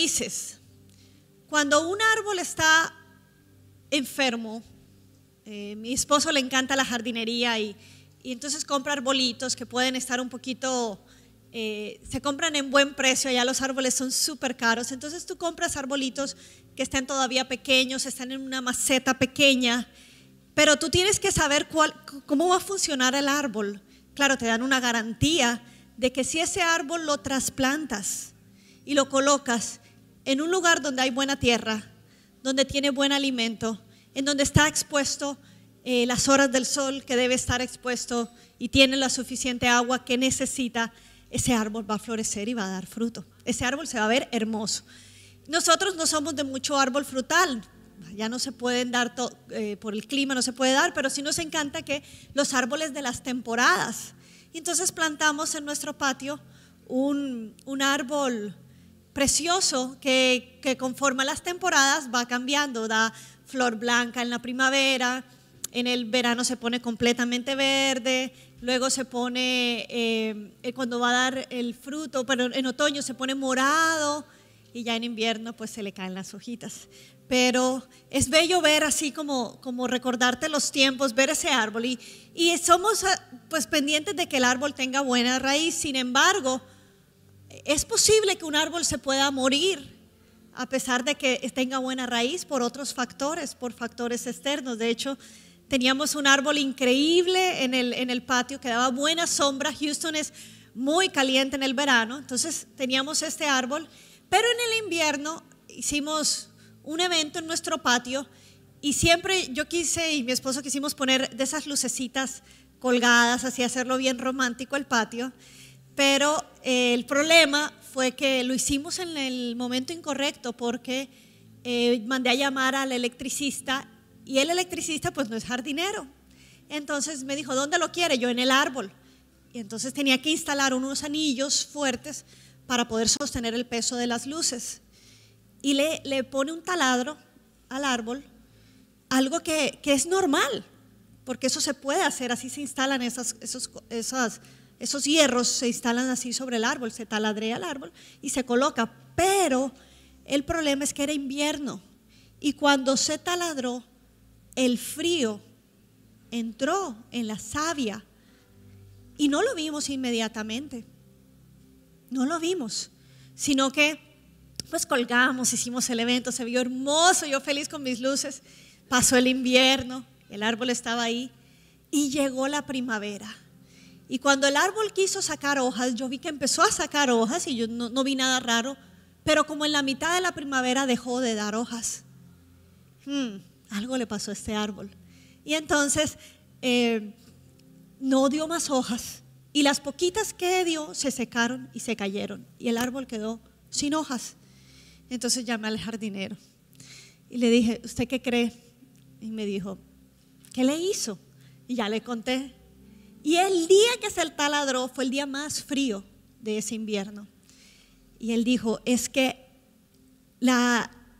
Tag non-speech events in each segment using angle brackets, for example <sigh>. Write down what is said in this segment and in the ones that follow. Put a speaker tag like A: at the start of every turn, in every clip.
A: dices, Cuando un árbol está enfermo, eh, mi esposo le encanta la jardinería y, entonces compra arbolitos que pueden estar un poquito, eh, se compran en buen precio, allá los árboles son súper caros, entonces tú compras arbolitos que estén todavía pequeños, están en una maceta pequeña, pero tú tienes que saber cuál, cómo va a funcionar el árbol. Claro, te dan una garantía de que si ese árbol lo trasplantas y lo colocas, en un lugar donde hay buena tierra, donde tiene buen alimento, en donde está expuesto eh, las horas del sol que debe estar expuesto y tiene la suficiente agua que necesita, ese árbol va a florecer y va a dar fruto. Ese árbol se va a ver hermoso. Nosotros no somos de mucho árbol frutal, ya no se pueden dar eh, por el clima, no se puede dar, pero sí nos encanta que los árboles de las temporadas. entonces plantamos en nuestro patio un, un árbol precioso que, que las temporadas va cambiando, da flor blanca en la primavera, en el verano se pone completamente verde, luego se pone, eh, eh, cuando va a dar el fruto, pero en otoño se pone morado y ya en invierno pues se le caen las hojitas. Pero es bello ver así como, como recordarte los tiempos, ver ese árbol y, y somos ah, pues pendientes de que el árbol tenga buena raíz, sin embargo es posible que un árbol se pueda morir a pesar de que tenga buena raíz por otros factores, por factores externos. De hecho, teníamos un árbol increíble en el, en el patio que daba buena sombra. Houston es muy caliente en el verano, entonces teníamos este árbol, pero en el invierno hicimos un evento en nuestro patio y siempre yo quise y mi esposo quisimos poner de esas lucecitas colgadas, así hacerlo bien romántico el patio, pero el problema fue que lo hicimos en el momento incorrecto porque eh, mandé a llamar al electricista y el electricista pues no es jardinero. Entonces me dijo, ¿dónde lo quiere? Yo en el árbol. Y entonces tenía que instalar unos anillos fuertes para poder sostener el peso de las luces. Y le, pone un taladro al árbol, algo que, es normal, porque eso se puede hacer, así se instalan esas, esos, esas esos hierros se instalan así sobre el árbol, se taladrea el árbol y se coloca. Pero el problema es que era invierno y cuando se taladró, el frío entró en la savia y no lo vimos inmediatamente. No lo vimos, sino que pues colgamos, hicimos el evento, se vio hermoso, yo feliz con mis luces. Pasó el invierno, el árbol estaba ahí y llegó la primavera. Y cuando el árbol quiso sacar hojas, yo vi que empezó a sacar hojas y yo no, vi nada raro, pero como en la mitad de la primavera dejó de dar hojas. Hmm, algo le pasó a este árbol. Y entonces eh, no dio más hojas y las poquitas que dio se secaron y se cayeron y el árbol quedó sin hojas. Entonces llamé al jardinero y le dije, ¿usted qué cree? Y me dijo, ¿qué le hizo? Y ya le conté y el día que se taladró fue el día más frío de ese invierno. Y él dijo, es que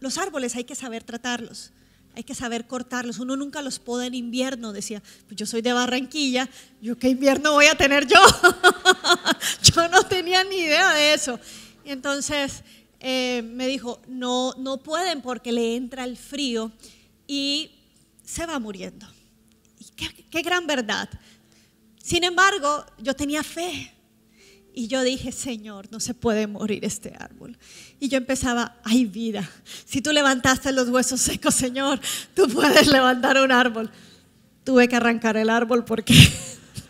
A: los árboles hay que saber tratarlos, hay que saber cortarlos. Uno nunca los poda en invierno. Decía, pues yo soy de Barranquilla, yo qué invierno voy a tener yo. <laughs> yo no tenía ni idea de eso. Y entonces eh, me dijo, no, no pueden porque le entra el frío y se va muriendo. qué, qué gran verdad. Sin embargo, yo tenía fe. Y yo dije, Señor, no se puede morir este árbol. Y yo empezaba, hay vida. Si tú levantaste los huesos secos, Señor, tú puedes levantar un árbol. Tuve que arrancar el árbol porque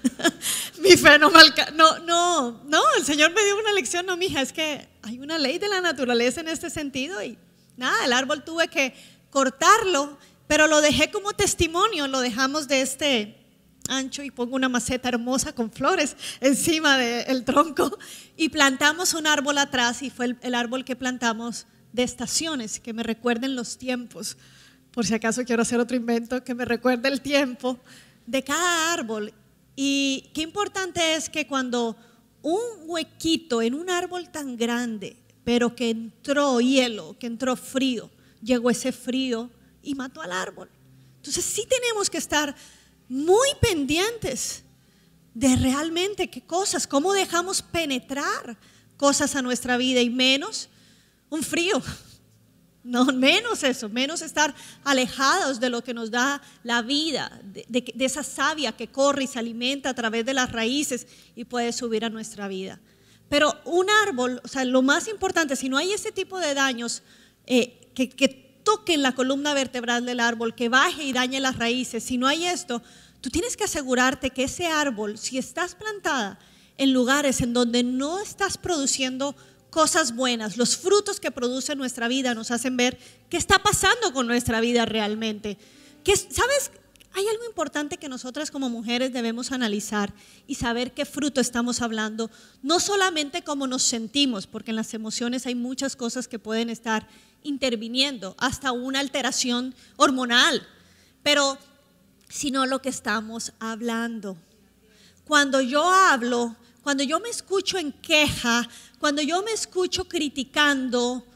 A: <laughs> mi fe no me alcanzó. No, no, no, el Señor me dio una lección, no, mija, es que hay una ley de la naturaleza en este sentido. Y nada, el árbol tuve que cortarlo, pero lo dejé como testimonio, lo dejamos de este ancho y pongo una maceta hermosa con flores encima del tronco y plantamos un árbol atrás y fue el, el, árbol que plantamos de estaciones, que me recuerden los tiempos, por si acaso quiero hacer otro invento, que me recuerde el tiempo de cada árbol. Y qué importante es que cuando un huequito en un árbol tan grande, pero que entró hielo, que entró frío, llegó ese frío y mató al árbol. Entonces sí tenemos que estar muy pendientes de realmente qué cosas, cómo dejamos penetrar cosas a nuestra vida y menos un frío. <laughs> No, menos eso, menos estar alejados de lo que nos da la vida, de, esa savia que corre y se alimenta a través de las raíces y puede subir a nuestra vida. Pero un árbol, o sea, lo más importante, si no hay ese tipo de daños eh, que, que en la columna vertebral del árbol, que baje y dañe las raíces. Si no hay esto, tú tienes que asegurarte que ese árbol, si estás plantada en lugares en donde no estás produciendo cosas buenas, los frutos que produce nuestra vida nos hacen ver qué está pasando con nuestra vida realmente. Que, ¿Sabes? Hay algo importante que nosotras como mujeres debemos analizar y saber qué fruto estamos hablando, no solamente cómo nos sentimos, porque en las emociones hay muchas cosas que pueden estar interviniendo, hasta una alteración hormonal, pero sino lo que estamos hablando. Cuando yo hablo, cuando yo me escucho en queja, cuando yo me escucho criticando,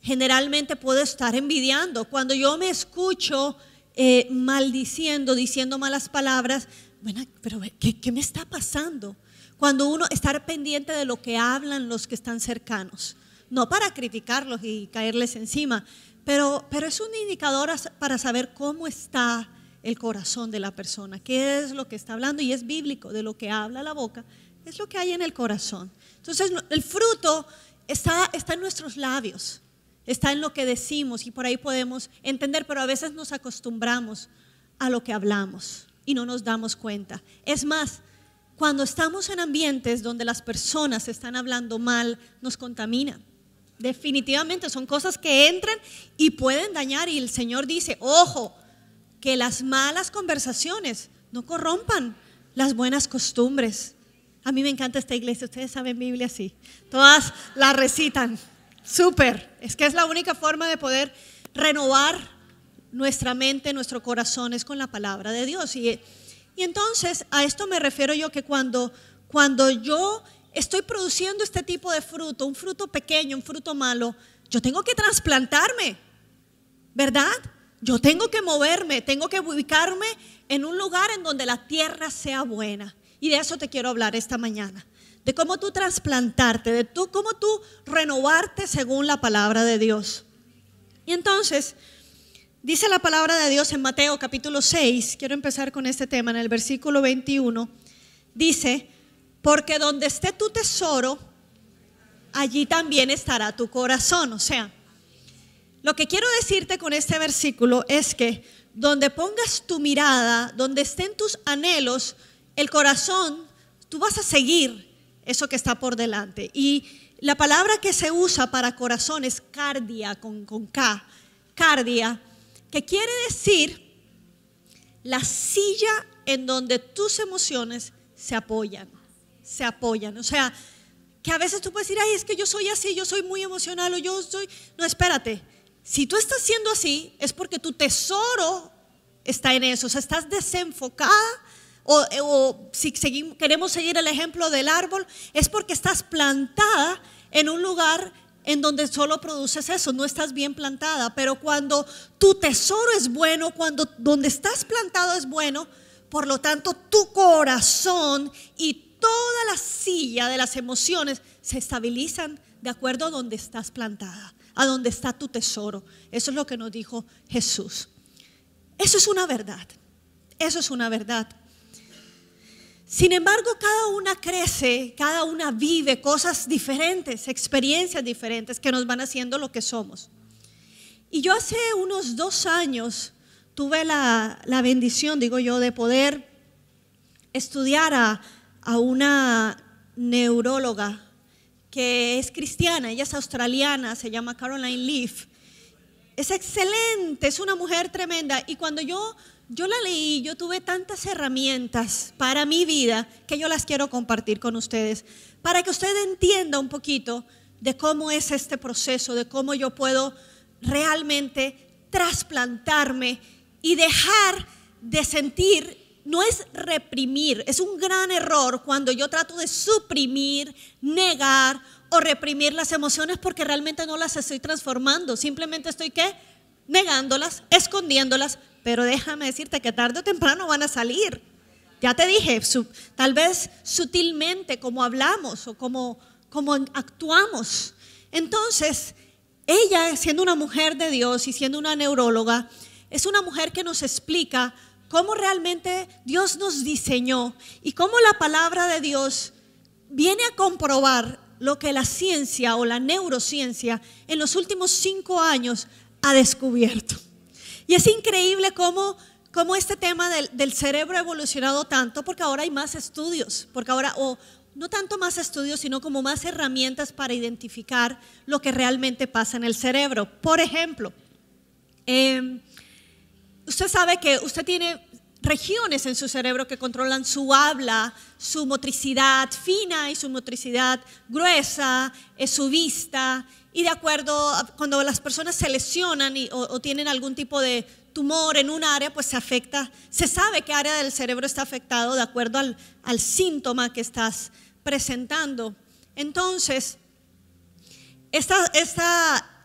A: generalmente puedo estar envidiando. Cuando yo me escucho eh, maldiciendo, diciendo malas palabras, bueno, pero ¿qué, me está pasando? Cuando uno está pendiente de lo que hablan los que están cercanos no para criticarlos y caerles encima, pero, es un indicador para saber cómo está el corazón de la persona, qué es lo que está hablando y es bíblico, de lo que habla la boca, es lo que hay en el corazón. Entonces, el fruto está, está en nuestros labios, está en lo que decimos y por ahí podemos entender, pero a veces nos acostumbramos a lo que hablamos y no nos damos cuenta. Es más, cuando estamos en ambientes donde las personas están hablando mal, nos contamina. Definitivamente son cosas que entran y pueden dañar. Y el Señor dice, ojo, que las malas conversaciones no corrompan las buenas costumbres. A mí me encanta esta iglesia, ustedes saben Biblia así. Todas la recitan. Súper. Es que es la única forma de poder renovar nuestra mente, nuestro corazón, es con la palabra de Dios. Y, y entonces a esto me refiero yo que cuando, cuando yo estoy produciendo este tipo de fruto, un fruto pequeño, un fruto malo, yo tengo que trasplantarme, ¿verdad? Yo tengo que moverme, tengo que ubicarme en un lugar en donde la tierra sea buena. Y de eso te quiero hablar esta mañana, de cómo tú trasplantarte, de tú, cómo tú renovarte según la palabra de Dios. Y entonces, dice la palabra de Dios en Mateo capítulo 6, quiero empezar con este tema, en el versículo 21, dice, porque donde esté tu tesoro, allí también estará tu corazón. O sea, lo que quiero decirte con este versículo es que donde pongas tu mirada, donde estén tus anhelos, el corazón, tú vas a seguir eso que está por delante. Y la palabra que se usa para corazón es cardia, con, con K, cardia, que quiere decir la silla en donde tus emociones se apoyan se apoyan. O sea, que a veces tú puedes decir, ay, es que yo soy así, yo soy muy emocional o yo soy... No, espérate. Si tú estás siendo así, es porque tu tesoro está en eso. O sea, estás desenfocada o, si seguimos, queremos seguir el ejemplo del árbol, es porque estás plantada en un lugar en donde solo produces eso, no estás bien plantada. Pero cuando tu tesoro es bueno, cuando donde estás plantado es bueno, por lo tanto tu corazón y toda la silla de las emociones se estabilizan de acuerdo a donde estás plantada, a donde está tu tesoro. Eso es lo que nos dijo Jesús. Eso es una verdad. Eso es una verdad. Sin embargo, cada una crece, cada una vive cosas diferentes, experiencias diferentes que nos van haciendo lo que somos. Y yo hace unos dos años tuve la, la bendición, digo yo, de poder estudiar a, a una neuróloga que es cristiana, ella es australiana, se llama Caroline Leaf. Es excelente, es una mujer tremenda. Y cuando yo, yo la leí, yo tuve tantas herramientas para mi vida que yo las quiero compartir con ustedes, para que ustedes entienda un poquito de cómo es este proceso, de cómo yo puedo realmente trasplantarme y dejar de sentir no es reprimir, es un gran error cuando yo trato de suprimir, negar o reprimir las emociones porque realmente no las estoy transformando, simplemente estoy qué? Negándolas, escondiéndolas, pero déjame decirte que tarde o temprano van a salir. Ya te dije, tal vez sutilmente como hablamos o como, como actuamos. Entonces, ella siendo una mujer de Dios y siendo una neuróloga, es una mujer que nos explica cómo realmente Dios nos diseñó y cómo la palabra de Dios viene a comprobar lo que la ciencia o la neurociencia en los últimos cinco años ha descubierto. Y es increíble cómo, este tema del, cerebro ha evolucionado tanto, porque ahora hay más estudios, porque ahora, o no tanto más estudios, sino como más herramientas para identificar lo que realmente pasa en el cerebro. Por ejemplo, em, usted sabe que usted tiene regiones en su cerebro que controlan su habla, su motricidad fina y su motricidad gruesa, eh, su vista. Y de acuerdo, cuando las personas se lesionan o, tienen algún tipo de tumor en un área, pues se afecta, se sabe qué área del cerebro está afectado de acuerdo al, síntoma que estás presentando. Entonces, esta,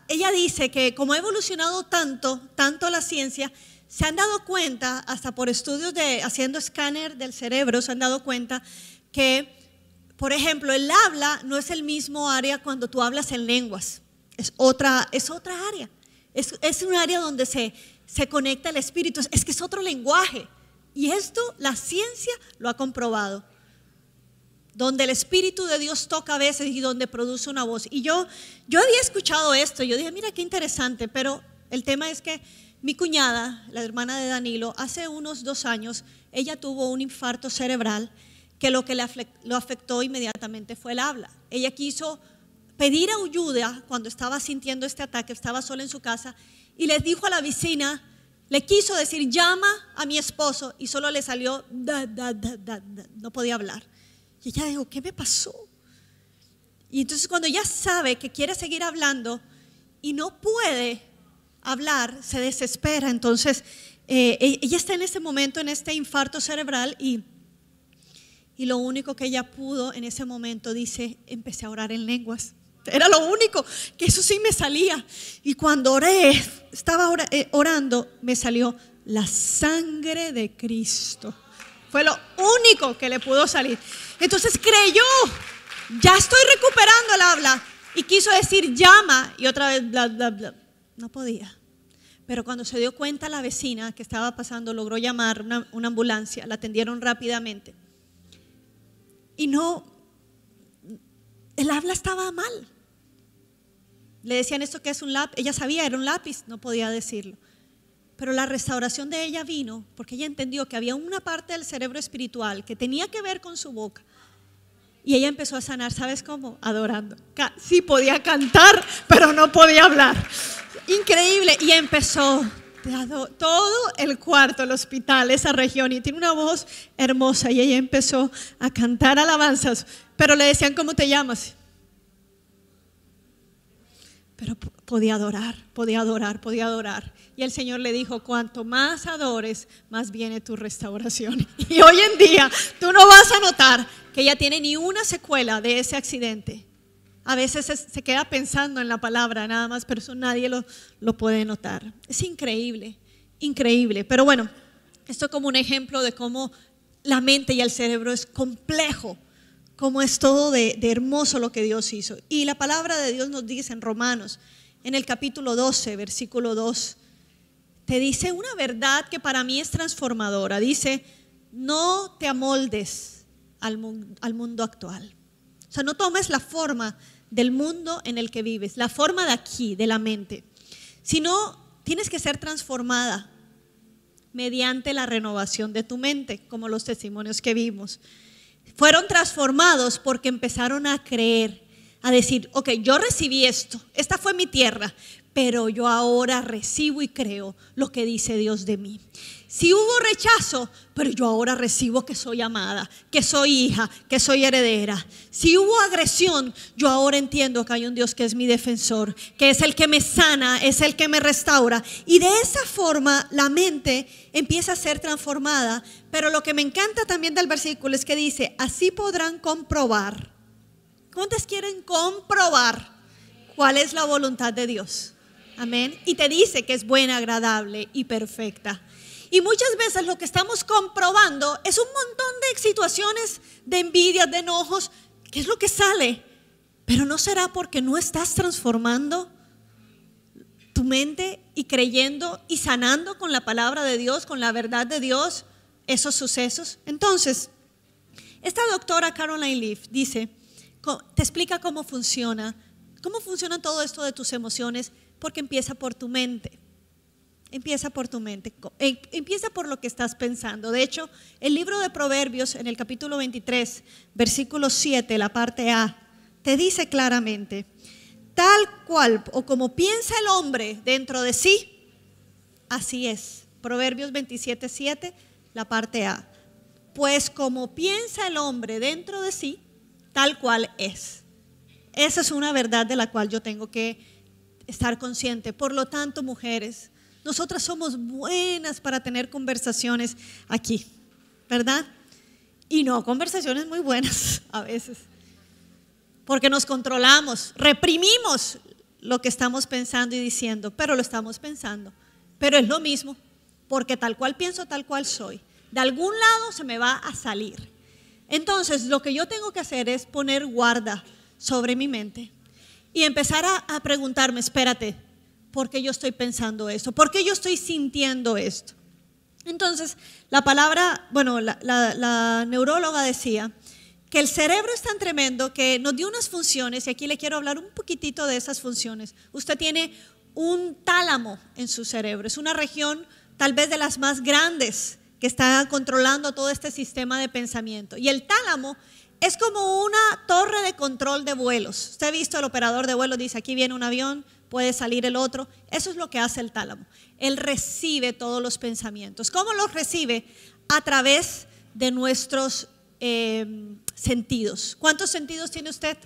A: ella dice que como ha evolucionado tanto, tanto la ciencia, se han dado cuenta, hasta por estudios de haciendo escáner del cerebro, se han dado cuenta que, por ejemplo, el habla no es el mismo área cuando tú hablas en lenguas, es otra, es otra área, es, un área donde se, se conecta el espíritu, es que es otro lenguaje. Y esto la ciencia lo ha comprobado donde el Espíritu de Dios toca a veces y donde produce una voz. Y yo, yo había escuchado esto, yo dije, mira qué interesante, pero el tema es que mi cuñada, la hermana de Danilo, hace unos dos años, ella tuvo un infarto cerebral que lo que le lo afectó inmediatamente fue el habla. Ella quiso pedir ayuda cuando estaba sintiendo este ataque, estaba sola en su casa, y le dijo a la vecina, le quiso decir, llama a mi esposo, y solo le salió, da, da, da, no podía hablar. Y ella dijo, ¿qué me pasó? Y entonces cuando ella sabe que quiere seguir hablando y no puede, hablar, se desespera. Entonces, eh, e-, ella está en ese momento, en este infarto cerebral y, y lo único que ella pudo en ese momento, dice, empecé a orar en lenguas. Era lo único, que eso sí me salía. Y cuando oré, estaba eh, orando, me salió la sangre de Cristo. Fue lo único que le pudo salir. Entonces creyó, ya estoy recuperando el habla. Y quiso decir llama y otra vez bla, bla, bla no podía. Pero cuando se dio cuenta la vecina que estaba pasando, logró llamar una, una ambulancia, la atendieron rápidamente. Y no, el habla estaba mal. Le decían esto que es un lápiz, ella sabía, era un lápiz, no podía decirlo. Pero la restauración de ella vino porque ella entendió que había una parte del cerebro espiritual que tenía que ver con su boca. Y ella empezó a sanar, ¿sabes cómo? Adorando. Sí podía cantar, pero no podía hablar. Increíble. Y empezó todo el cuarto, el hospital, esa región, y tiene una voz hermosa. Y ella empezó a cantar alabanzas, pero le decían, ¿cómo te llamas? Pero podía adorar, podía adorar, podía adorar. Y el Señor le dijo, cuanto más adores, más viene tu restauración. <laughs> Y hoy en día tú no vas a notar que ella tiene ni una secuela de ese accidente a veces se, queda pensando en la palabra nada más, pero eso nadie lo, lo puede notar. Es increíble, increíble. Pero bueno, esto como un ejemplo de cómo la mente y el cerebro es complejo, cómo es todo de, hermoso lo que Dios hizo. Y la palabra de Dios nos dice en Romanos, en el capítulo 12, versículo 2, te dice una verdad que para mí es transformadora. Dice, no te amoldes al, mundo, al mundo actual. O sea, no tomes la forma del mundo en el que vives, la forma de aquí, de la mente, Si no, tienes que ser transformada mediante la renovación de tu mente, como los testimonios que vimos. Fueron transformados porque empezaron a creer, a decir, ok, yo recibí esto, esta fue mi tierra, pero yo ahora recibo y creo lo que dice Dios de mí. Si hubo rechazo, pero yo ahora recibo que soy amada, que soy hija, que soy heredera. Si hubo agresión, yo ahora entiendo que hay un Dios que es mi defensor, que es el que me sana, es el que me restaura. Y de esa forma la mente empieza a ser transformada. Pero lo que me encanta también del versículo es que dice, así podrán comprobar. ¿Cuántas quieren comprobar cuál es la voluntad de Dios? Amén. Y te dice que es buena, agradable y perfecta. Y muchas veces lo que estamos comprobando es un montón de situaciones de envidias, de enojos, que es lo que sale. Pero no será porque no estás transformando tu mente y creyendo y sanando con la palabra de Dios, con la verdad de Dios, esos sucesos. Entonces, esta doctora Caroline Leaf dice, te explica cómo funciona, cómo funciona todo esto de tus emociones, porque empieza por tu mente. Empieza por tu mente, eh, empieza por lo que estás pensando. De hecho, el libro de Proverbios en el capítulo 23, versículo 7, la parte A, te dice claramente, tal cual o como piensa el hombre dentro de sí, así es. Proverbios 27, 7, la parte A. Pues como piensa el hombre dentro de sí, tal cual es. Esa es una verdad de la cual yo tengo que estar consciente. Por lo tanto, mujeres, nosotras somos buenas para tener conversaciones aquí, ¿verdad? Y no conversaciones muy buenas <laughs> a veces, porque nos controlamos, reprimimos lo que estamos pensando y diciendo, pero lo estamos pensando, pero es lo mismo, porque tal cual pienso, tal cual soy. De algún lado se me va a salir. Entonces, lo que yo tengo que hacer es poner guarda sobre mi mente y empezar a, a preguntarme, espérate, ¿por qué yo estoy pensando esto? ¿Por qué yo estoy sintiendo esto? Entonces, la palabra, bueno, la, neuróloga decía que el cerebro es tan tremendo que nos dio unas funciones, y aquí le quiero hablar un poquitito de esas funciones. Usted tiene un tálamo en su cerebro, es una región tal vez de las más grandes que está controlando todo este sistema de pensamiento. Y el tálamo es como una torre de control de vuelos. Usted ha visto el operador de vuelos, dice, aquí viene un avión, puede salir el otro. Eso es lo que hace el tálamo. Él recibe todos los pensamientos. ¿Cómo los recibe? A través de nuestros eh, sentidos. ¿Cuántos sentidos tiene usted?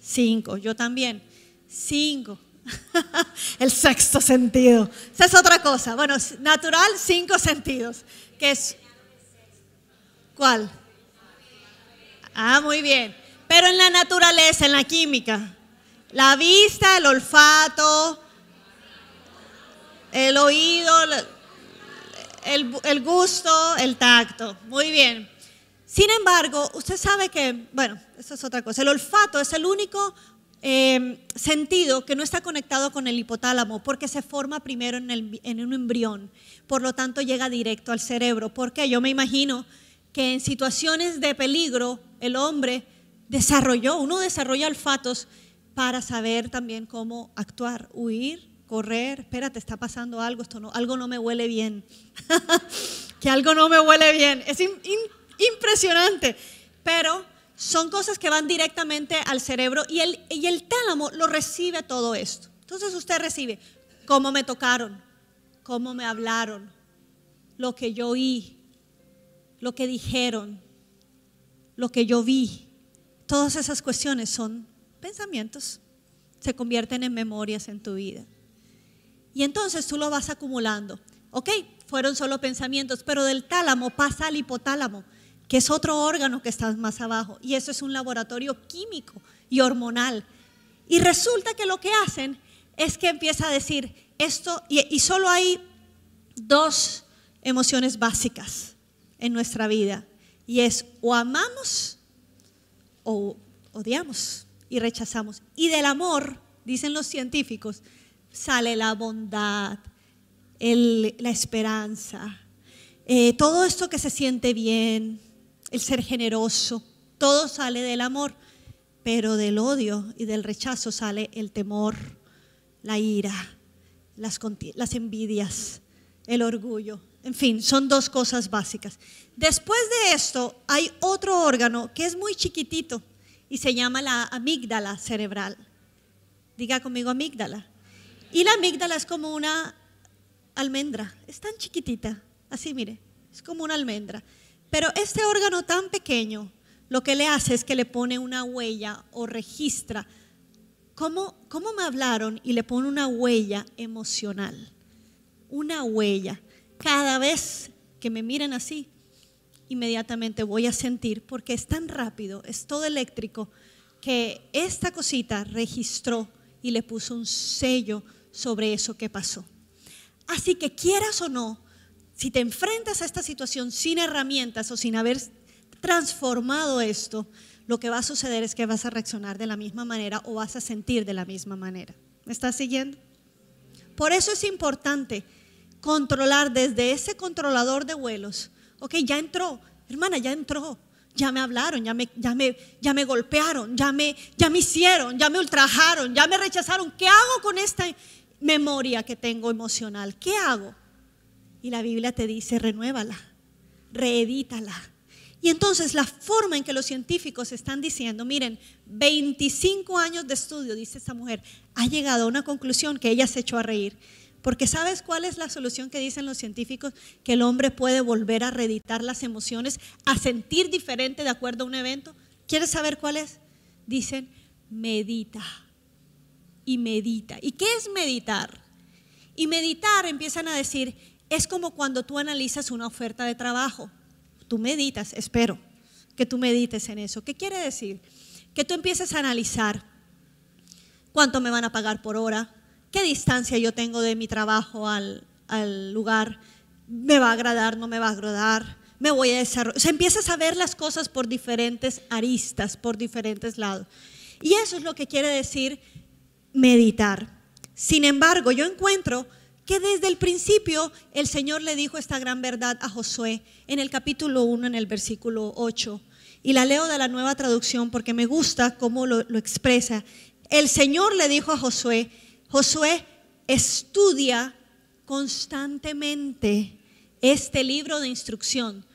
A: Cinco, yo también. Cinco. <laughs> el sexto sentido. Esa es otra cosa. Bueno, natural, cinco sentidos. Que es, ¿Cuál? Ah, muy bien. Pero en la naturaleza, en la química, la vista, el olfato, el oído, el, gusto, el tacto. Muy bien. Sin embargo, usted sabe que, bueno, eso es otra cosa. El olfato es el único em, sentido que no está conectado con el hipotálamo porque se forma primero en, el, en un embrión. Por lo tanto, llega directo al cerebro. ¿Por qué? Yo me imagino que en situaciones de peligro el hombre desarrolló, uno desarrolla olfatos para saber también cómo actuar, huir, correr, espérate, está pasando algo, esto no, algo no me huele bien, <laughs> que algo no me huele bien, es impresionante, pero son cosas que van directamente al cerebro y el, y el tálamo lo recibe todo esto. Entonces usted recibe cómo me tocaron, cómo me hablaron, lo que yo oí, lo que dijeron, lo que yo vi. Todas esas cuestiones son pensamientos, se convierten en memorias en tu vida. Y entonces tú lo vas acumulando. Ok, fueron solo pensamientos, pero del tálamo pasa al hipotálamo, que es otro órgano que está más abajo. Y eso es un laboratorio químico y hormonal. Y resulta que lo que hacen es que empieza a decir esto, y, y solo hay dos emociones básicas en nuestra vida. Y es o amamos o odiamos y rechazamos. Y del amor, dicen los científicos, sale la bondad, la esperanza, eh, todo esto que se siente bien, el ser generoso, todo sale del amor, pero del odio y del rechazo sale el temor, la ira, las envidias, el orgullo. En fin, son dos cosas básicas. Después de esto hay otro órgano que es muy chiquitito y se llama la amígdala cerebral. Diga conmigo amígdala. Y la amígdala es como una almendra, es tan chiquitita, así mire, es como una almendra. Pero este órgano tan pequeño lo que le hace es que le pone una huella o registra cómo, cómo me hablaron y le pone una huella emocional, una huella cada vez que me miren así, inmediatamente voy a sentir, porque es tan rápido, es todo eléctrico, que esta cosita registró y le puso un sello sobre eso que pasó. Así que quieras o no, si te enfrentas a esta situación sin herramientas o sin haber transformado esto, lo que va a suceder es que vas a reaccionar de la misma manera o vas a sentir de la misma manera. ¿Me estás siguiendo? Por eso es importante controlar desde ese controlador de vuelos. Ok, ya entró, hermana, ya entró. Ya me hablaron, ya me, ya ya me golpearon, ya me, ya me hicieron, ya me ultrajaron, ya me rechazaron. ¿Qué hago con esta memoria que tengo emocional? ¿Qué hago? Y la Biblia te dice, renuévala, reedítala. Y entonces la forma en que los científicos están diciendo, miren, 25 años de estudio, dice esta mujer, ha llegado a una conclusión que ella se echó a reír. Porque ¿sabes cuál es la solución que dicen los científicos? Que el hombre puede volver a reeditar las emociones, a sentir diferente de acuerdo a un evento. ¿Quieres saber cuál es? Dicen, medita. Y medita. ¿Y qué es meditar? Y meditar, empiezan a decir, es como cuando tú analizas una oferta de trabajo. Tú meditas, espero que tú medites en eso. ¿Qué quiere decir? Que tú empieces a analizar cuánto me van a pagar por hora, ¿Qué distancia yo tengo de mi trabajo al, lugar? ¿Me va a agradar? ¿No me va a agradar? ¿Me voy a desarrollar? se sea, empiezas a ver las cosas por diferentes aristas, por diferentes lados. Y eso es lo que quiere decir meditar. Sin embargo, yo encuentro que desde el principio el Señor le dijo esta gran verdad a Josué en el capítulo 1, en el versículo 8. Y la leo de la nueva traducción porque me gusta cómo lo, lo expresa. El Señor le dijo a Josué, Josué estudia constantemente este libro de instrucción.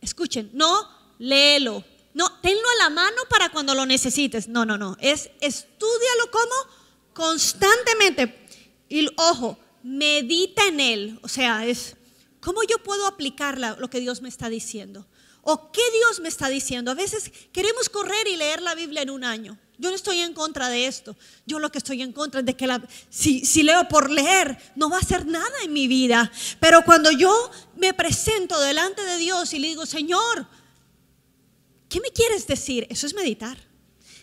A: Escuchen, no léelo, no tenlo a la mano para cuando lo necesites. No, no, no. Es estudialo como constantemente. Y ojo, medita en él. O sea, es cómo yo puedo aplicar lo que Dios me está diciendo. O qué Dios me está diciendo. A veces queremos correr y leer la Biblia en un año. Yo no estoy en contra de esto. Yo lo que estoy en contra es de que la, si, si leo por leer, no va a hacer nada en mi vida. Pero cuando yo me presento delante de Dios y le digo, Señor, ¿qué me quieres decir? Eso es meditar.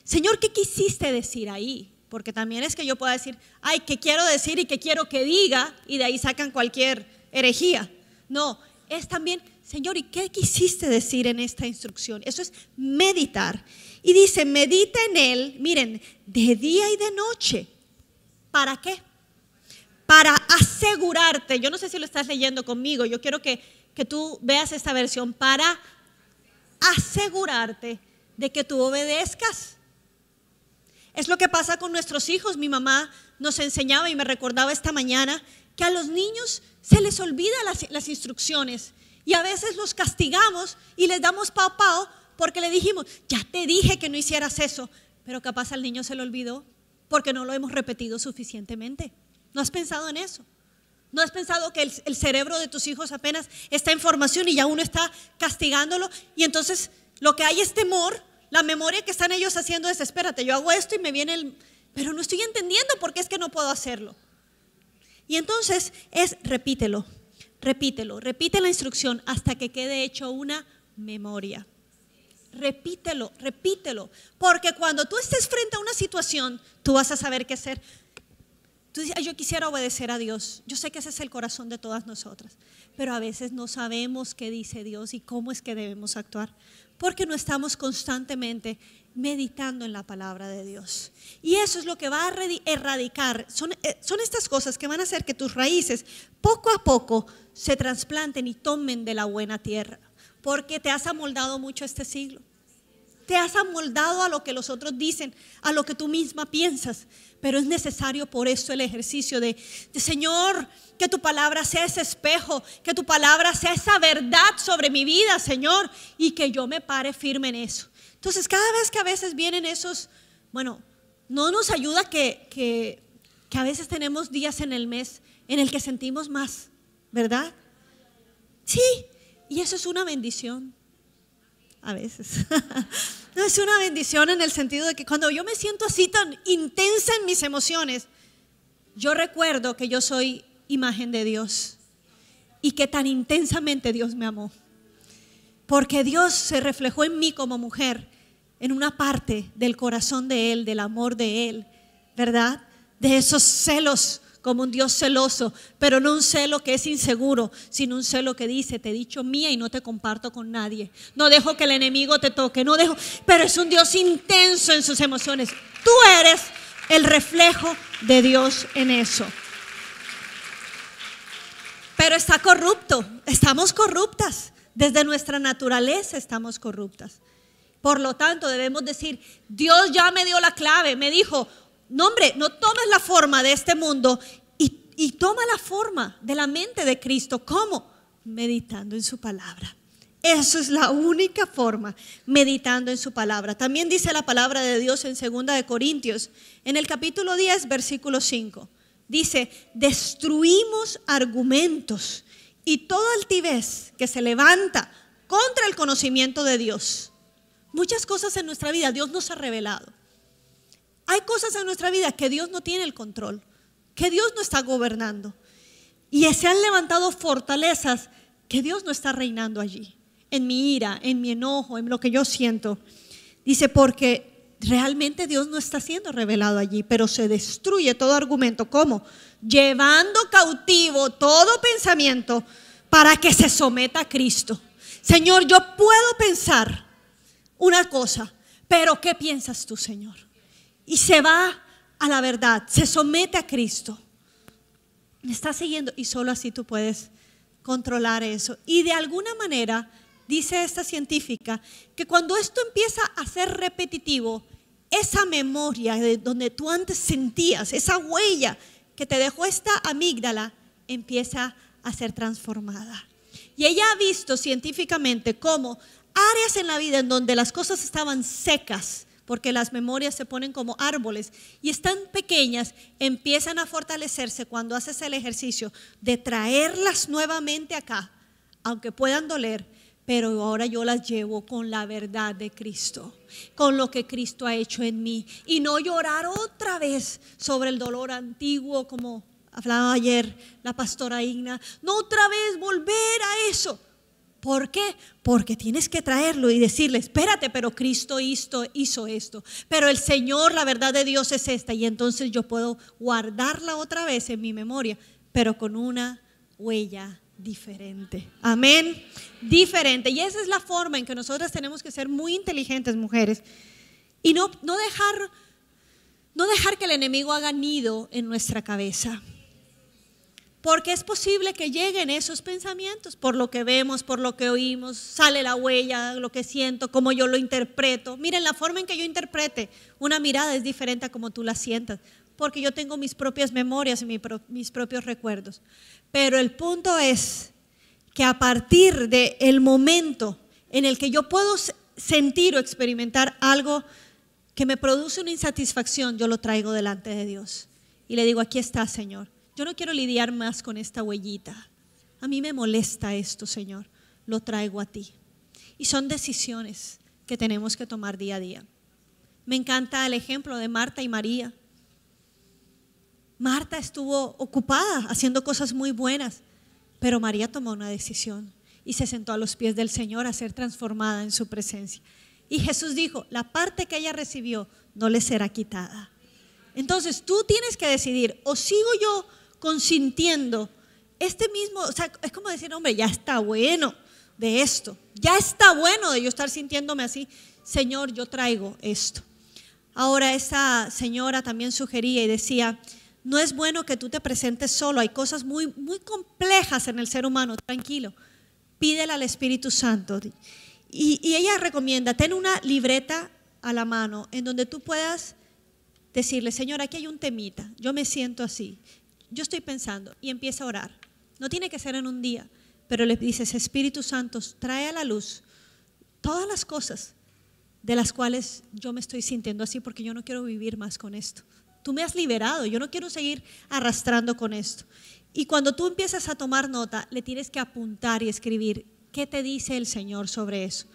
A: Señor, ¿qué quisiste decir ahí? Porque también es que yo pueda decir, ay, ¿qué quiero decir y qué quiero que diga? Y de ahí sacan cualquier herejía. No, es también, Señor, ¿y qué quisiste decir en esta instrucción? Eso es meditar. Y dice, medita en él, miren, de día y de noche. ¿Para qué? Para asegurarte, yo no sé si lo estás leyendo conmigo, yo quiero que, que tú veas esta versión, para asegurarte de que tú obedezcas. Es lo que pasa con nuestros hijos. Mi mamá nos enseñaba y me recordaba esta mañana que a los niños se les olvida las, las instrucciones y a veces los castigamos y les damos pao pao porque le dijimos, ya te dije que no hicieras eso, pero capaz al niño se lo olvidó porque no lo hemos repetido suficientemente. ¿No has pensado en eso? ¿No has pensado que el, cerebro de tus hijos apenas está en formación y ya uno está castigándolo? Y entonces lo que hay es temor, la memoria que están ellos haciendo es, espérate, yo hago esto y me viene el... Pero no estoy entendiendo por qué es que no puedo hacerlo. Y entonces es repítelo, repítelo, repite la instrucción hasta que quede hecho una memoria repítelo, repítelo. Porque cuando tú estés frente a una situación, tú vas a saber qué hacer. Tú dices, yo quisiera obedecer a Dios. Yo sé que ese es el corazón de todas nosotras. Pero a veces no sabemos qué dice Dios y cómo es que debemos actuar. Porque no estamos constantemente meditando en la palabra de Dios. Y eso es lo que va a erradicar. Son, eh, son estas cosas que van a hacer que tus raíces poco a poco se trasplanten y tomen de la buena tierra porque te has amoldado mucho este siglo. Te has amoldado a lo que los otros dicen, a lo que tú misma piensas. Pero es necesario por eso el ejercicio de, Señor, que tu palabra sea ese espejo, que tu palabra sea esa verdad sobre mi vida, Señor, y que yo me pare firme en eso. Entonces, cada vez que a veces vienen esos, bueno, no nos ayuda que, que a veces tenemos días en el mes en el que sentimos más, ¿verdad? Sí, y eso es una bendición. A veces. <laughs> no es una bendición en el sentido de que cuando yo me siento así tan intensa en mis emociones, yo recuerdo que yo soy imagen de Dios y que tan intensamente Dios me amó. Porque Dios se reflejó en mí como mujer, en una parte del corazón de Él, del amor de Él, ¿verdad? De esos celos como un Dios celoso, pero no un celo que es inseguro, sino un celo que dice, te he dicho mía y no te comparto con nadie. No dejo que el enemigo te toque, no dejo, pero es un Dios intenso en sus emociones. Tú eres el reflejo de Dios en eso. Pero está corrupto, estamos corruptas, desde nuestra naturaleza estamos corruptas. Por lo tanto, debemos decir, Dios ya me dio la clave, me dijo, no hombre, no tomes la forma de este mundo y toma la forma de la mente de Cristo. ¿Cómo? Meditando en su palabra. Eso es la única forma, meditando en su palabra. También dice la palabra de Dios en 2 de Corintios, en el capítulo 10, versículo 5. Dice, "Destruimos argumentos y toda altivez que se levanta contra el conocimiento de Dios." Muchas cosas en nuestra vida Dios nos ha revelado. Hay cosas en nuestra vida que Dios no tiene el control que Dios no está gobernando. Y se han levantado fortalezas que Dios no está reinando allí, en mi ira, en mi enojo, en lo que yo siento. Dice, porque realmente Dios no está siendo revelado allí, pero se destruye todo argumento. ¿Cómo? Llevando cautivo todo pensamiento para que se someta a Cristo. Señor, yo puedo pensar una cosa, pero ¿qué piensas tú, Señor? Y se va a la verdad, se somete a Cristo. Me está siguiendo y solo así tú puedes controlar eso. Y de alguna manera, dice esta científica, que cuando esto empieza a ser repetitivo, esa memoria de donde tú antes sentías, esa huella que te dejó esta amígdala, empieza a ser transformada. Y ella ha visto científicamente cómo áreas en la vida en donde las cosas estaban secas, porque las memorias se ponen como árboles y están pequeñas, empiezan a fortalecerse cuando haces el ejercicio de traerlas nuevamente acá, aunque puedan doler, pero ahora yo las llevo con la verdad de Cristo, con lo que Cristo ha hecho en mí, y no llorar otra vez sobre el dolor antiguo como hablaba ayer la pastora Igna, no otra vez volver a eso. ¿Por qué? Porque tienes que traerlo y decirle, espérate, pero Cristo hizo, esto, pero el Señor, la verdad de Dios es esta, y entonces yo puedo guardarla otra vez en mi memoria, pero con una huella diferente. Amén, diferente. Y esa es la forma en que nosotras tenemos que ser muy inteligentes, mujeres, y no, no, dejar, no dejar que el enemigo haga nido en nuestra cabeza. Porque es posible que lleguen esos pensamientos por lo que vemos, por lo que oímos, sale la huella, lo que siento, cómo yo lo interpreto. Miren, la forma en que yo interprete una mirada es diferente a como tú la sientas, porque yo tengo mis propias memorias y mis propios recuerdos. Pero el punto es que a partir del momento en el que yo puedo sentir o experimentar algo que me produce una insatisfacción, yo lo traigo delante de Dios. Y le digo, aquí está, Señor yo no quiero lidiar más con esta huellita. A mí me molesta esto, Señor. Lo traigo a ti. Y son decisiones que tenemos que tomar día a día. Me encanta el ejemplo de Marta y María. Marta estuvo ocupada haciendo cosas muy buenas, pero María tomó una decisión y se sentó a los pies del Señor a ser transformada en su presencia. Y Jesús dijo, la parte que ella recibió no le será quitada. Entonces tú tienes que decidir, o sigo yo consintiendo. Este mismo, es como decir, hombre, ya está bueno de esto. Ya está bueno de yo estar sintiéndome así. Señor, yo traigo esto. Ahora, esa señora también sugería y decía, no es bueno que tú te presentes solo, hay cosas muy, muy complejas en el ser humano, tranquilo, pídele al Espíritu Santo. Y, y ella recomienda, ten una libreta a la mano en donde tú puedas decirle, Señor, aquí hay un temita, yo me siento así, yo estoy pensando y empieza a orar. No tiene que ser en un día, pero le dices, Espíritu Santo, trae a la luz todas las cosas de las cuales yo me estoy sintiendo así porque yo no quiero vivir más con esto. Tú me has liberado, yo no quiero seguir arrastrando con esto. Y cuando tú empiezas a tomar nota, le tienes que apuntar y escribir qué te dice el Señor sobre eso.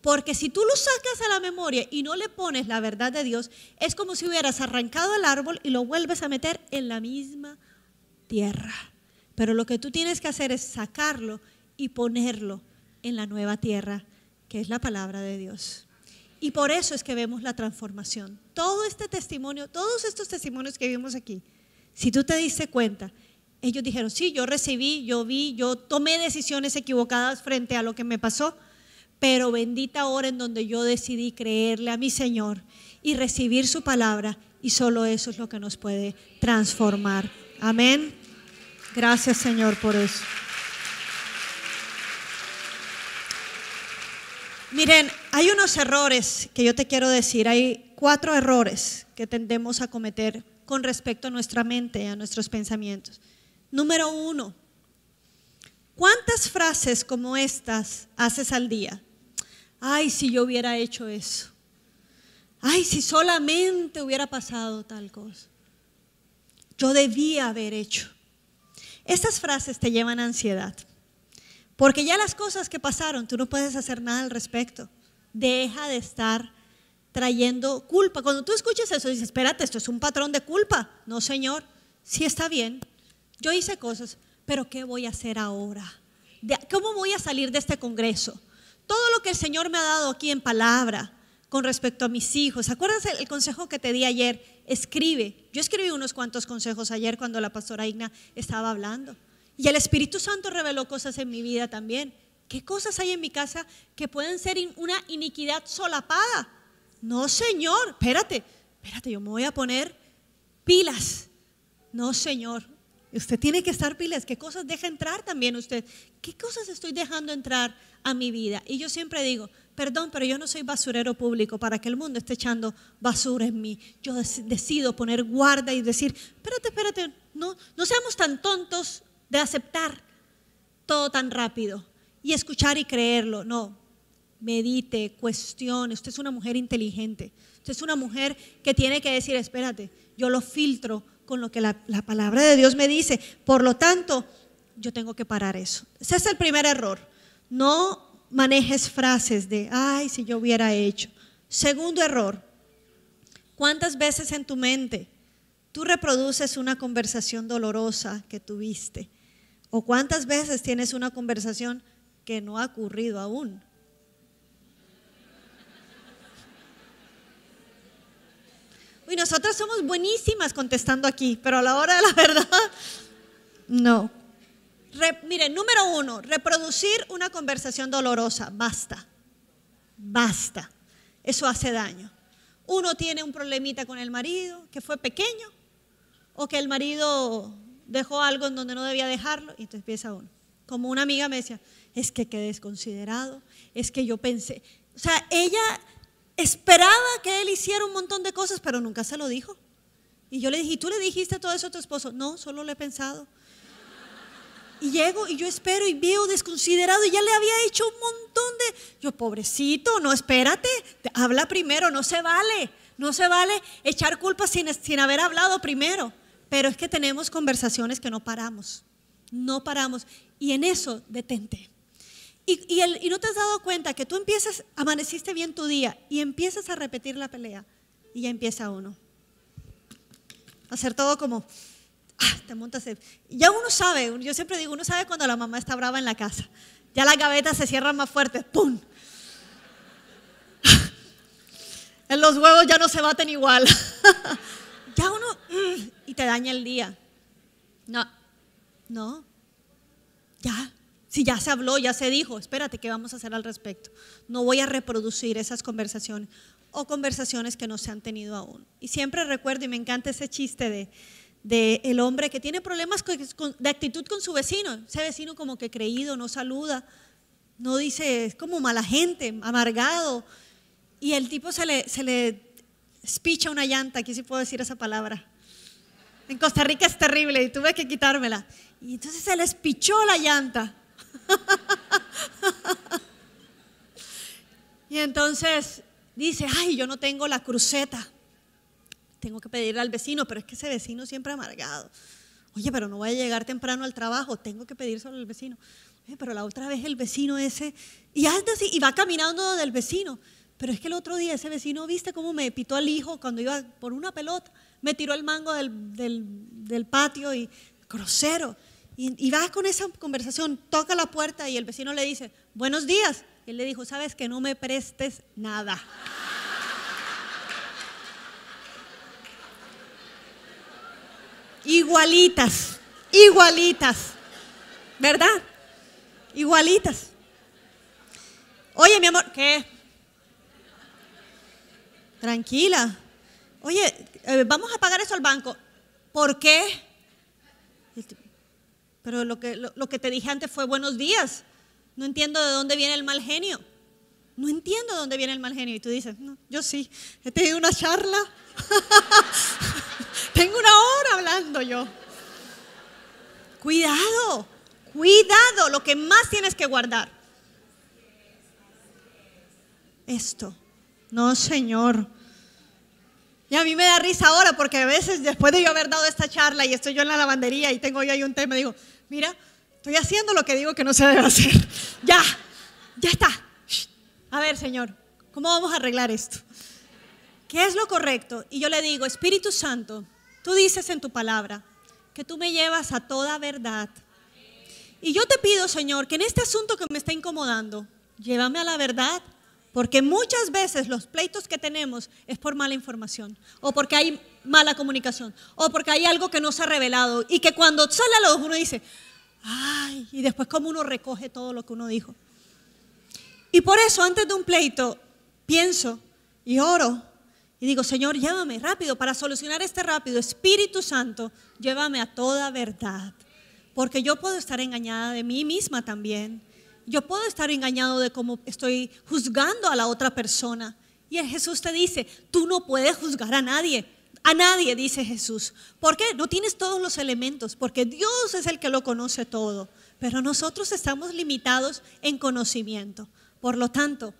A: Porque si tú lo sacas a la memoria y no le pones la verdad de Dios, es como si hubieras arrancado el árbol y lo vuelves a meter en la misma tierra. Pero lo que tú tienes que hacer es sacarlo y ponerlo en la nueva tierra, que es la palabra de Dios. Y por eso es que vemos la transformación. Todo este testimonio, todos estos testimonios que vimos aquí, si tú te diste cuenta, ellos dijeron, sí, yo recibí, yo vi, yo tomé decisiones equivocadas frente a lo que me pasó, pero bendita hora en donde yo decidí creerle a mi Señor y recibir su palabra, y solo eso es lo que nos puede transformar. Amén. Gracias Señor por eso. Miren, hay unos errores que yo te quiero decir. Hay cuatro errores que tendemos a cometer con respecto a nuestra mente, a nuestros pensamientos. Número uno, ¿cuántas frases como estas haces al día? Ay, si yo hubiera hecho eso. Ay, si solamente hubiera pasado tal cosa. Yo debía haber hecho. Estas frases te llevan a ansiedad, porque ya las cosas que pasaron, tú no puedes hacer nada al respecto. Deja de estar trayendo culpa. Cuando tú escuchas eso, dices, espérate, esto es un patrón de culpa. No, Señor, sí está bien, yo hice cosas, pero ¿qué voy a hacer ahora? ¿Cómo voy a salir de este Congreso? Todo lo que el Señor me ha dado aquí en palabra, con respecto a mis hijos. ¿Acuerdas el consejo que te di ayer? Escribe. Yo escribí unos cuantos consejos ayer cuando la pastora Igna estaba hablando. Y el Espíritu Santo reveló cosas en mi vida también. ¿Qué cosas hay en mi casa que pueden ser una iniquidad solapada? No, Señor, espérate, espérate, yo me voy a poner pilas. No, Señor, usted tiene que estar pilas. ¿Qué cosas deja entrar también usted? ¿Qué cosas estoy dejando entrar a mi vida? Y yo siempre digo, perdón, pero yo no soy basurero público para que el mundo esté echando basura en mí. Yo decido poner guarda y decir, espérate, espérate, no, no seamos tan tontos de aceptar todo tan rápido y escuchar y creerlo. No, medite, cuestione. Usted es una mujer inteligente. Usted es una mujer que tiene que decir, espérate, yo lo filtro con lo que la, la palabra de Dios me dice. Por lo tanto, yo tengo que parar eso. Ese es el primer error. No manejes frases de, ay, si yo hubiera hecho. Segundo error, ¿cuántas veces en tu mente tú reproduces una conversación dolorosa que tuviste? ¿O cuántas veces tienes una conversación que no ha ocurrido aún? uy, nosotras somos buenísimas contestando aquí, pero a la hora de la <laughs> verdad, no miren, mire, número uno, reproducir una conversación dolorosa. Basta. Basta. Eso hace daño. Uno tiene un problemita con el marido que fue pequeño o que el marido dejó algo en donde no debía dejarlo y entonces empieza uno. Como una amiga me decía, es que quedé desconsiderado, es que yo pensé. O sea, ella esperaba que él hiciera un montón de cosas, pero nunca se lo dijo. Y yo le dije, ¿y tú le dijiste todo eso a tu esposo? No, solo lo he pensado y llego y yo espero y veo desconsiderado y ya le había hecho un montón de... Yo, pobrecito, no, espérate, habla primero, no se vale, no se vale echar culpa sin, sin haber hablado primero. Pero es que tenemos conversaciones que no paramos, no paramos. Y en eso, detente. Y, y, y no te has dado cuenta que tú empiezas, amaneciste bien tu día y empiezas a repetir la pelea y ya empieza uno. Hacer todo como... Ah, te montas. Ya uno sabe, yo siempre digo, uno sabe cuando la mamá está brava en la casa. Ya la gavetas se cierra más fuerte, ¡pum! <laughs> en los huevos ya no se baten igual. <laughs> ya uno, mm, y te daña el día. No, no, ya. Si ya se habló, ya se dijo, espérate, ¿qué vamos a hacer al respecto? No voy a reproducir esas conversaciones o conversaciones que no se han tenido aún. Y siempre recuerdo, y me encanta ese chiste de, del el hombre que tiene problemas de actitud con su vecino. Ese vecino como que creído, no saluda, no dice, es como mala gente, amargado. Y el tipo se le, se le espicha una llanta, aquí sí puedo decir esa palabra. En Costa Rica es terrible y tuve que quitármela. Y entonces se le espichó la llanta. <laughs> y entonces dice, ay, yo no tengo la cruceta tengo que pedirle al vecino, pero es que ese vecino siempre amargado. Oye, pero no voy a llegar temprano al trabajo, tengo que pedir solo al vecino. Eh, pero la otra vez el vecino ese, y anda así, y va caminando del vecino. Pero es que el otro día ese vecino, viste cómo me pitó al hijo cuando iba por una pelota, me tiró el mango del, del, patio y grosero. Y, y vas con esa conversación, toca la puerta y el vecino le dice, buenos días. Y él le dijo, sabes que no me prestes nada. Igualitas, igualitas, ¿verdad? Igualitas. Oye, mi amor, ¿qué? Tranquila. Oye, eh, vamos a pagar eso al banco. ¿Por qué? Pero lo que, lo, que te dije antes fue buenos días. No entiendo de dónde viene el mal genio. No entiendo de dónde viene el mal genio. Y tú dices, no, yo sí. He tenido una charla. <laughs> Tengo una hora yo. Cuidado, cuidado, lo que más tienes que guardar. Esto. No, Señor. Y a mí me da risa ahora porque a veces después de yo haber dado esta charla y estoy yo en la lavandería y tengo yo ahí un tema, digo, mira, estoy haciendo lo que digo que no se debe hacer. <laughs> Ya, ya está. A ver, Señor, ¿cómo vamos a arreglar esto? ¿Qué es lo correcto? Y yo le digo, Espíritu Santo, Tú dices en tu palabra que tú me llevas a toda verdad. Y yo te pido, Señor, que en este asunto que me está incomodando, llévame a la verdad, porque muchas veces los pleitos que tenemos es por mala información, o porque hay mala comunicación, o porque hay algo que no se ha revelado, y que cuando sale a los uno dice, ay, y después como uno recoge todo lo que uno dijo. Y por eso, antes de un pleito, pienso y oro y digo, Señor, llévame rápido para solucionar este rápido. Espíritu Santo, llévame a toda verdad. Porque yo puedo estar engañada de mí misma también. Yo puedo estar engañado de cómo estoy juzgando a la otra persona. Y Jesús te dice, tú no puedes juzgar a nadie. A nadie, dice Jesús. ¿Por qué? No tienes todos los elementos, porque Dios es el que lo conoce todo. Pero nosotros estamos limitados en conocimiento. Por lo tanto,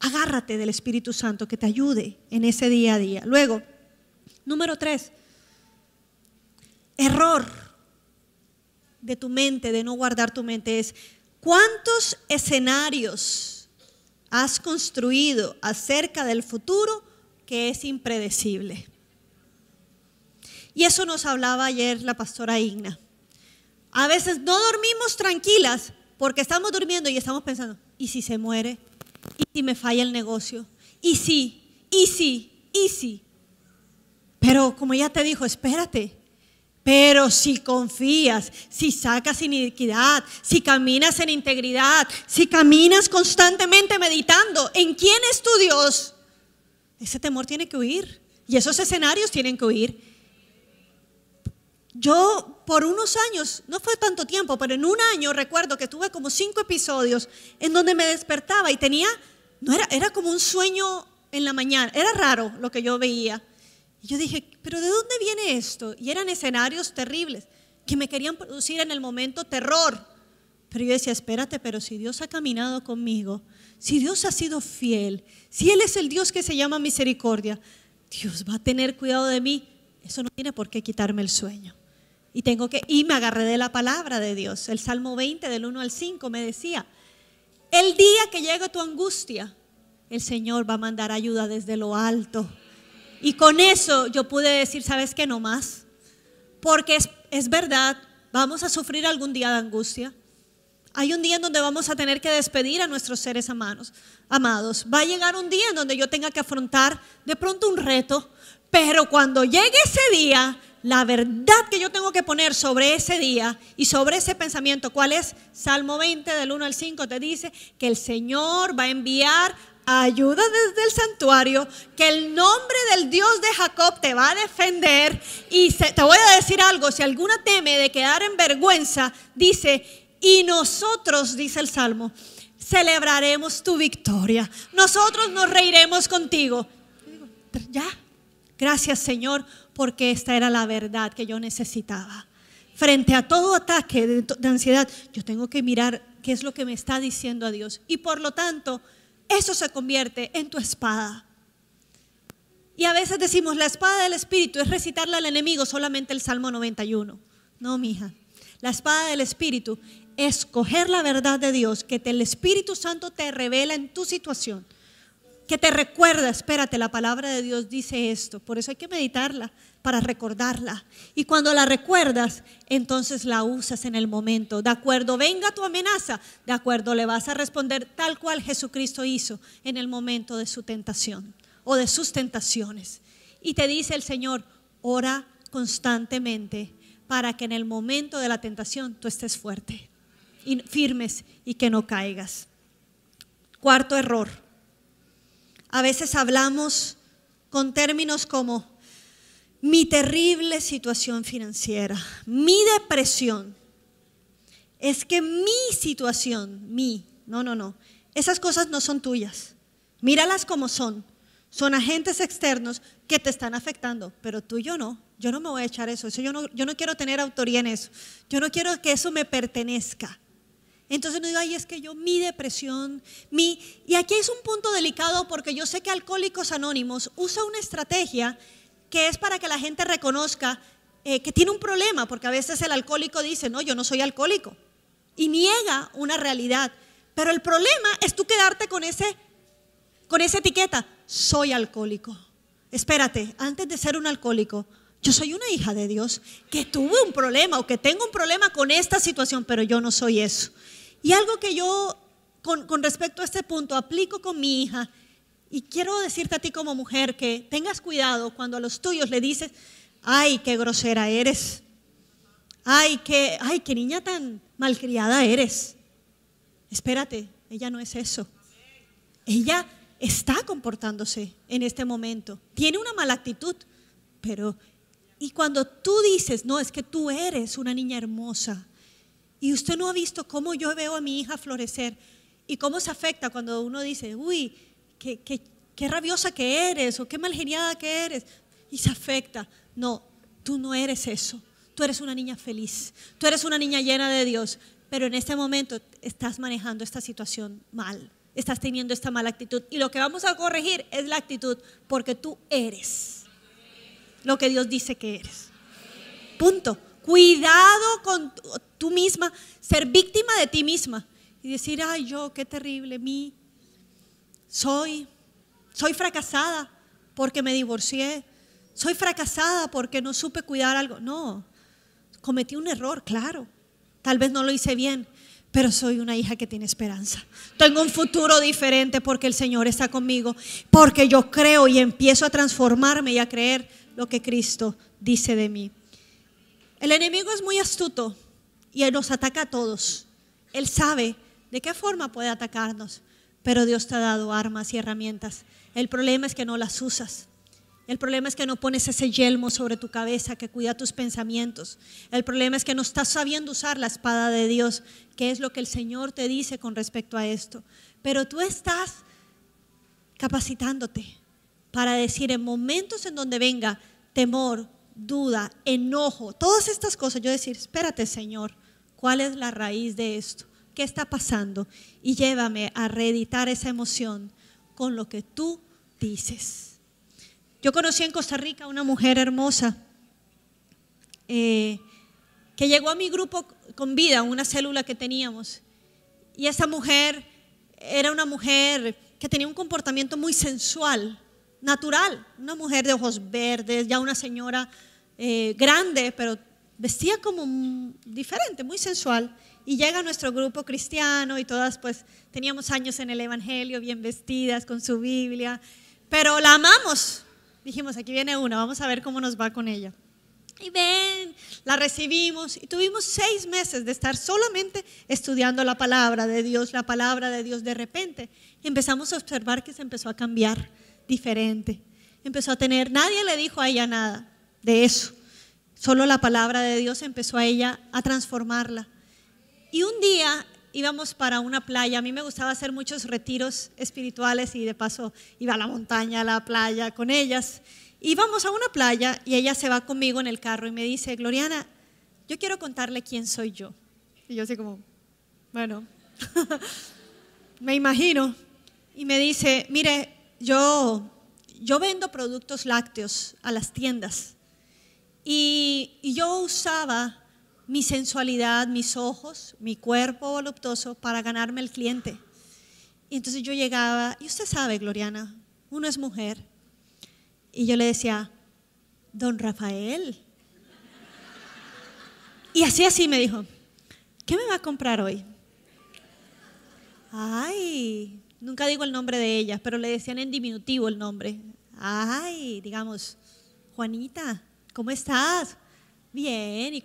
A: agárrate del Espíritu Santo que te ayude en ese día a día. Luego, número tres, error de tu mente, de no guardar tu mente, es cuántos escenarios has construido acerca del futuro que es impredecible. Y eso nos hablaba ayer la pastora Igna. A veces no dormimos tranquilas porque estamos durmiendo y estamos pensando, ¿y si se muere? ¿Y si me falla el negocio? ¿Y si? ¿Y si? ¿Y si? Pero como ya te dijo, espérate. Pero si confías, si sacas iniquidad, si caminas en integridad, si caminas constantemente meditando en quién es tu Dios, ese temor tiene que huir y esos escenarios tienen que huir yo por unos años, no fue tanto tiempo, pero en un año recuerdo que tuve como cinco episodios en donde me despertaba y tenía, no era, era como un sueño en la mañana, era raro lo que yo veía. Y yo dije, pero ¿de dónde viene esto? Y eran escenarios terribles que me querían producir en el momento terror. Pero yo decía, espérate, pero si Dios ha caminado conmigo, si Dios ha sido fiel, si Él es el Dios que se llama misericordia, Dios va a tener cuidado de mí. Eso no tiene por qué quitarme el sueño. Y tengo que y me agarré de la palabra de Dios. El Salmo 20 del 1 al 5 me decía, "El día que llegue tu angustia, el Señor va a mandar ayuda desde lo alto." Y con eso yo pude decir, ¿sabes qué? No más. Porque es, verdad, vamos a sufrir algún día de angustia. Hay un día en donde vamos a tener que despedir a nuestros seres amados. amados. Va a llegar un día en donde yo tenga que afrontar de pronto un reto, pero cuando llegue ese día, la verdad que yo tengo que poner sobre ese día y sobre ese pensamiento, ¿cuál es? Salmo 20 del 1 al 5 te dice que el Señor va a enviar ayuda desde el santuario, que el nombre del Dios de Jacob te va a defender y se, te voy a decir algo, si alguna teme de quedar en vergüenza, dice, y nosotros, dice el Salmo, celebraremos tu victoria, nosotros nos reiremos contigo. Ya, gracias Señor porque esta era la verdad que yo necesitaba. Frente a todo ataque de, ansiedad, yo tengo que mirar qué es lo que me está diciendo a Dios. Y por lo tanto, eso se convierte en tu espada. Y a veces decimos, la espada del Espíritu es recitarle al enemigo solamente el Salmo 91. No, mija. La espada del Espíritu es coger la verdad de Dios que el Espíritu Santo te revela en tu situación que te recuerda, espérate, la palabra de Dios dice esto, por eso hay que meditarla para recordarla. Y cuando la recuerdas, entonces la usas en el momento. De acuerdo, venga tu amenaza, de acuerdo, le vas a responder tal cual Jesucristo hizo en el momento de su tentación o de sus tentaciones. Y te dice el Señor, ora constantemente para que en el momento de la tentación tú estés fuerte, firmes y que no caigas. Cuarto error a veces hablamos con términos como mi terrible situación financiera, mi depresión. Es que mi situación, mi, no, no, no. Esas cosas no son tuyas. Míralas como son. Son agentes externos que te están afectando, pero tú yo no. Yo no me voy a echar eso. yo, no, yo no quiero tener autoría en eso. Yo no quiero que eso me pertenezca. Entonces no digo, ay, es que yo, mi depresión, mi... Y aquí es un punto delicado porque yo sé que Alcohólicos Anónimos usa una estrategia que es para que la gente reconozca eh, que tiene un problema, porque a veces el alcohólico dice, no, yo no soy alcohólico, y niega una realidad. Pero el problema es tú quedarte con, ese, con esa etiqueta, soy alcohólico. Espérate, antes de ser un alcohólico, yo soy una hija de Dios que tuvo un problema o que tengo un problema con esta situación, pero yo no soy eso. Y algo que yo con, con respecto a este punto aplico con mi hija, y quiero decirte a ti como mujer que tengas cuidado cuando a los tuyos le dices, ay, qué grosera eres, ay, qué, ay, qué niña tan malcriada eres. Espérate, ella no es eso. Ella está comportándose en este momento, tiene una mala actitud, pero... Y cuando tú dices, no, es que tú eres una niña hermosa, y usted no ha visto cómo yo veo a mi hija florecer y cómo se afecta cuando uno dice, uy, qué, rabiosa que eres o qué malgeniada que eres. Y se afecta. No, tú no eres eso. Tú eres una niña feliz. Tú eres una niña llena de Dios. Pero en este momento estás manejando esta situación mal. Estás teniendo esta mala actitud. Y lo que vamos a corregir es la actitud porque tú eres lo que Dios dice que eres. Punto. Cuidado con tú misma, ser víctima de ti misma y decir, ay, yo, qué terrible, mí, soy, soy fracasada porque me divorcié, soy fracasada porque no supe cuidar algo. No, cometí un error, claro, tal vez no lo hice bien, pero soy una hija que tiene esperanza. Tengo un futuro diferente porque el Señor está conmigo, porque yo creo y empiezo a transformarme y a creer lo que Cristo dice de mí. El enemigo es muy astuto y nos ataca a todos. Él sabe de qué forma puede atacarnos, pero Dios te ha dado armas y herramientas. El problema es que no las usas. El problema es que no pones ese yelmo sobre tu cabeza que cuida tus pensamientos. El problema es que no estás sabiendo usar la espada de Dios, que es lo que el Señor te dice con respecto a esto. Pero tú estás capacitándote para decir en momentos en donde venga temor, duda, enojo, todas estas cosas, yo decir, espérate Señor, ¿cuál es la raíz de esto? ¿Qué está pasando? Y llévame a reeditar esa emoción con lo que tú dices. Yo conocí en Costa Rica una mujer hermosa eh, que llegó a mi grupo con vida, una célula que teníamos. Y esa mujer era una mujer que tenía un comportamiento muy sensual, natural, una mujer de ojos verdes, ya una señora eh, grande, pero vestía como diferente, muy sensual. Y llega nuestro grupo cristiano y todas pues teníamos años en el Evangelio, bien vestidas, con su Biblia, pero la amamos. Dijimos, aquí viene una, vamos a ver cómo nos va con ella. Y ven, la recibimos y tuvimos seis meses de estar solamente estudiando la palabra de Dios, la palabra de Dios de repente. Y empezamos a observar que se empezó a cambiar diferente. Empezó a tener, nadie le dijo a ella nada de eso. Solo la palabra de Dios empezó a ella a transformarla. Y un día íbamos para una playa. A mí me gustaba hacer muchos retiros espirituales y de paso iba a la montaña, a la playa con ellas. Íbamos a una playa y ella se va conmigo en el carro y me dice, Gloriana, yo quiero contarle quién soy yo. Y yo así como, bueno, <laughs> me imagino. Y me dice, mire, yo, yo vendo productos lácteos a las tiendas y, y yo usaba mi sensualidad, mis ojos, mi cuerpo voluptuoso para ganarme el cliente. Y entonces yo llegaba, y usted sabe, Gloriana, uno es mujer. Y yo le decía, don Rafael. Y así, así me dijo, ¿qué me va a comprar hoy? Ay, nunca digo el nombre de ella, pero le decían en diminutivo el nombre. Ay, digamos, Juanita, ¿cómo estás? Bien. Y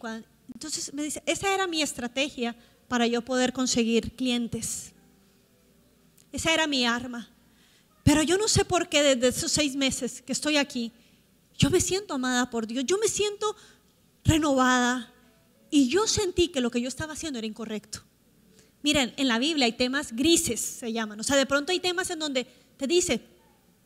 A: entonces me dice, esa era mi estrategia para yo poder conseguir clientes. Esa era mi arma. Pero yo no sé por qué desde esos seis meses que estoy aquí, yo me siento amada por Dios, yo me siento renovada. Y yo sentí que lo que yo estaba haciendo era incorrecto. Miren, en la Biblia hay temas grises, se llaman. O sea, de pronto hay temas en donde te dice,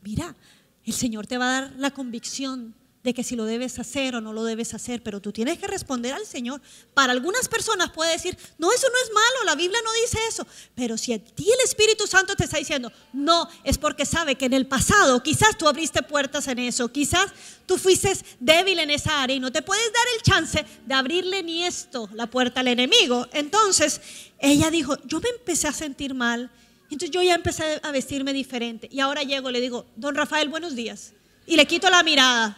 A: mira, el Señor te va a dar la convicción de que si lo debes hacer o no lo debes hacer, pero tú tienes que responder al Señor. Para algunas personas puede decir, no, eso no es malo, la Biblia no dice eso, pero si a ti el Espíritu Santo te está diciendo, no, es porque sabe que en el pasado quizás tú abriste puertas en eso, quizás tú fuiste débil en esa área y no te puedes dar el chance de abrirle ni esto, la puerta al enemigo. Entonces, ella dijo, yo me empecé a sentir mal, entonces yo ya empecé a vestirme diferente y ahora llego le digo, don Rafael, buenos días, y le quito la mirada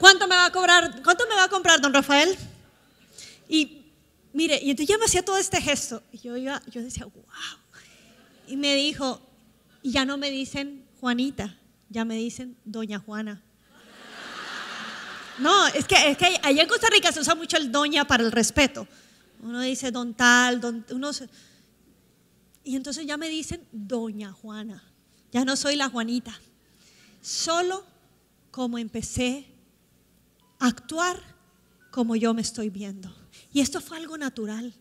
A: ¿Cuánto me va a cobrar? ¿Cuánto me va a comprar, don Rafael? Y mire, y entonces yo me hacía todo este gesto. Y yo, iba, yo decía, wow. Y me dijo, y ya no me dicen Juanita, ya me dicen Doña Juana. No, es que, es que allá en Costa Rica se usa mucho el doña para el respeto. Uno dice don tal, don, uno y entonces ya me dicen doña Juana. Ya no soy la Juanita. Solo como empecé actuar como yo me estoy viendo. Y esto fue algo natural.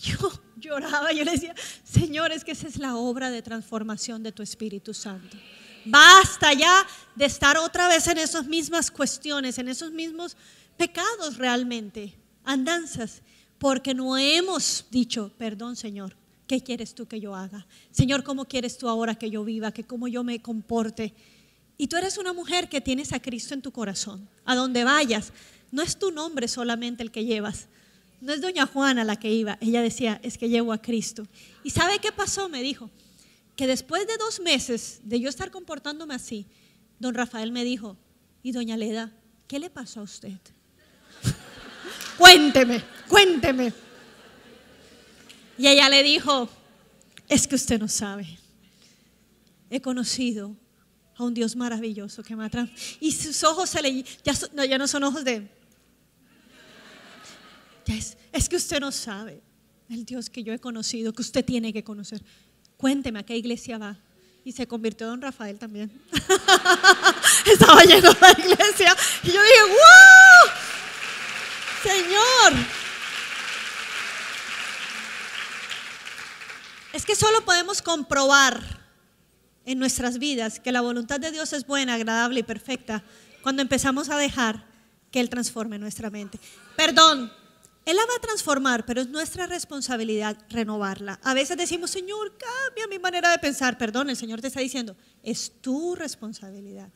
A: Yo <laughs> lloraba, yo le decía, Señor, es que esa es la obra de transformación de tu Espíritu Santo. Basta ya de estar otra vez en esas mismas cuestiones, en esos mismos pecados realmente, andanzas, porque no hemos dicho, perdón Señor, ¿qué quieres tú que yo haga? Señor, ¿cómo quieres tú ahora que yo viva, que cómo yo me comporte? y tú eres una mujer que tienes a Cristo en tu corazón, a donde vayas, no es tu nombre solamente el que llevas. No es doña Juana la que iba, ella decía, es que llevo a Cristo. ¿Y sabe qué pasó? Me dijo, que después de dos meses de yo estar comportándome así, don Rafael me dijo, y doña Leda, ¿qué le pasó a usted? <laughs> cuénteme, cuénteme. Y ella le dijo, es que usted no sabe. He conocido a un Dios maravilloso que me ha Y sus ojos se le, ya, no, ya no son ojos de... es, que usted no sabe el Dios que yo he conocido, que usted tiene que conocer. Cuénteme a qué iglesia va. Y se convirtió don Rafael también. <laughs> Estaba yendo a la iglesia. Y yo dije, ¡wow! Señor. Es que solo podemos comprobar en nuestras vidas, que la voluntad de Dios es buena, agradable y perfecta, cuando empezamos a dejar que Él transforme nuestra mente. Perdón, Él la va a transformar, pero es nuestra responsabilidad renovarla. A veces decimos, Señor, cambia mi manera de pensar. Perdón, el Señor te está diciendo, es tu responsabilidad.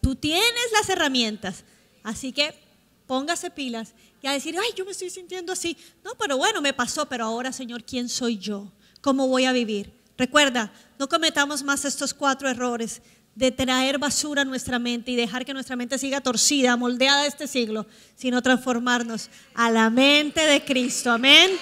A: Tú tienes las herramientas, así que póngase pilas y a decir, ay, yo me estoy sintiendo así. No, pero bueno, me pasó, pero ahora, Señor, ¿quién soy yo? ¿Cómo voy a vivir? Recuerda, no cometamos más estos cuatro errores de traer basura a nuestra mente y dejar que nuestra mente siga torcida, moldeada de este siglo, sino transformarnos a la mente de Cristo. Amén.